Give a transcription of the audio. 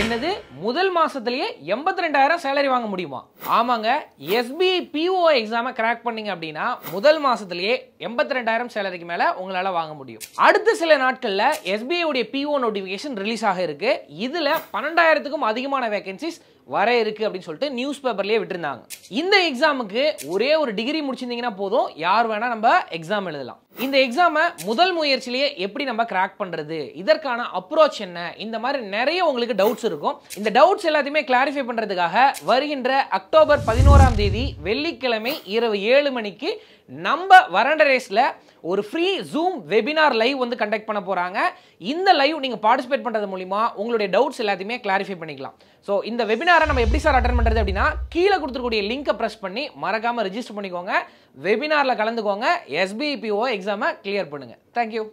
என்னது முதல் மாதத்துலேயே எண்பத்தி ரெண்டாயிரம் சேலரி வாங்க முடியுமா ஆமாங்க எஸ்பிஐ பிஓ எக்ஸாமை கிராக் பண்ணீங்க அப்படின்னா முதல் மாதத்துலேயே எண்பத்தி ரெண்டாயிரம் சேலரிக்கு மேலே உங்களால் வாங்க முடியும் அடுத்த சில நாட்களில் எஸ்பிஐ உடைய பிஓ நோட்டிஃபிகேஷன் ரிலீஸ் ஆக இருக்கு இதில் பன்னெண்டாயிரத்துக்கும் அதிகமான வேகன்சிஸ் வர இருக்கு அப்படின்னு சொல்லிட்டு நியூஸ் பேப்பர்லயே விட்டுருந்தாங்க இந்த எக்ஸாமுக்கு ஒரே ஒரு டிகிரி முடிச்சிருந்தீங்கன்னா போதும் யார் வேணால் நம்ம எக்ஸாம் எழுதலாம் இந்த எக்ஸாமை முதல் முயற்சியிலேயே எப்படி நம்ம கிராக் பண்ணுறது இதற்கான அப்ரோச் என்ன இந்த மாதிரி நிறைய உங்களுக்கு டவுட்ஸ் இருக்கும் இந்த டவுட்ஸ் எல்லாத்தையுமே கிளாரிஃபை பண்ணுறதுக்காக வருகின்ற அக்டோபர் பதினோராம் தேதி வெள்ளிக்கிழமை இரவு ஏழு மணிக்கு நம்ம வறண்ட ரேஸில் ஒரு ஃப்ரீ ஜூம் வெபினார் லைவ் வந்து கண்டக்ட் பண்ண போகிறாங்க இந்த லைவ் நீங்கள் பார்ட்டிசிபேட் பண்ணுறது மூலிமா உங்களுடைய டவுட்ஸ் எல்லாத்தையுமே கிளாரிஃபை பண்ணிக்கலாம் ஸோ இந்த வெபினாரை நம்ம எப்படி சார் அட்டன் பண்ணுறது அப்படின்னா கீழே கொடுத்துருக்கூடிய லிங்கை ப்ரெஸ் பண்ணி மறக்காமல் ரிஜிஸ்டர் பண்ணிக்கோங்க வெபினாரில் கலந்துக்கோங்க எஸ்பிபிஓ எக்ஸாமை கிளியர் பண்ணுங்கள் தேங்க்யூ